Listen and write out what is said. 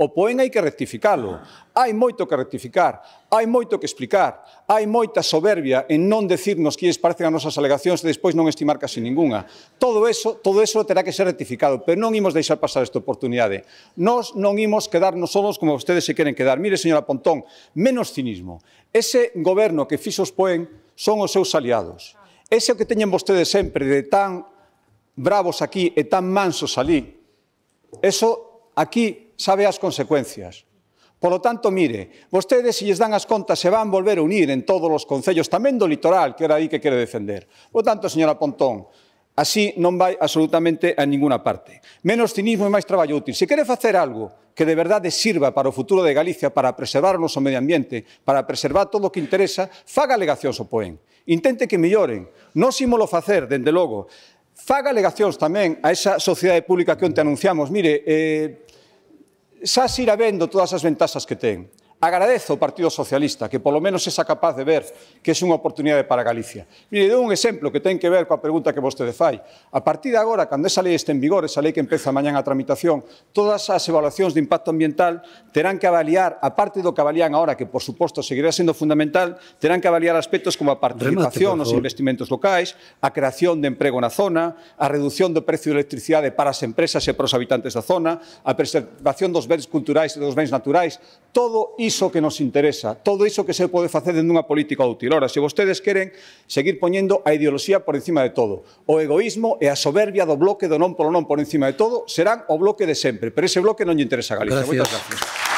O poen hai que rectificalo. Hai moito que rectificar, hai moito que explicar, hai moita soberbia en non decirnos que les parecen as nosas alegacións e despois non estimar casi ninguna. Todo eso, todo eso terá que ser rectificado, pero non imos deixar pasar esta oportunidade. Nós non imos quedarnos solos como vostedes se queren quedar. Mire, señora Pontón, menos cinismo. Ese goberno que fixo os poen son os seus aliados. Ese que teñen vostedes sempre de tan bravos aquí e tan mansos alí, eso aquí sabe as consecuencias. Por lo tanto, mire, vostedes se lles dan as contas se van volver a unir en todos os concellos, tamén do litoral, que era aí que quere defender. Por tanto, señora Pontón, así non vai absolutamente a ninguna parte. Menos cinismo e máis traballo útil. Se quere facer algo que de verdade sirva para o futuro de Galicia, para preservar o noso medio ambiente, para preservar todo o que interesa, faga alegacións o Poen. Intente que melloren. Non lo facer, dende logo. Faga alegacións tamén a esa sociedade pública que onte anunciamos. Mire, eh, xa se irá vendo todas as ventaxas que ten. Agradezo ao Partido Socialista que polo menos esa capaz de ver que é unha oportunidade para Galicia. Mire, dou un exemplo que ten que ver coa pregunta que vostede fai. A partir de agora, cando esa lei este en vigor, esa lei que empeza mañan a tramitación, todas as evaluacións de impacto ambiental terán que avaliar, a parte do que avalían ahora, que por suposto seguirá sendo fundamental, terán que avaliar aspectos como a participación nos investimentos locais, a creación de emprego na zona, a reducción do precio de electricidade para as empresas e para os habitantes da zona, a preservación dos bens culturais e dos bens naturais, todo iso iso que nos interesa, todo iso que se pode facer dentro dunha política útil. Ora, se vostedes queren seguir poñendo a ideoloxía por encima de todo, o egoísmo e a soberbia do bloque do non polo non por encima de todo, serán o bloque de sempre, pero ese bloque non lle interesa a Galicia. Gracias. Moitas gracias.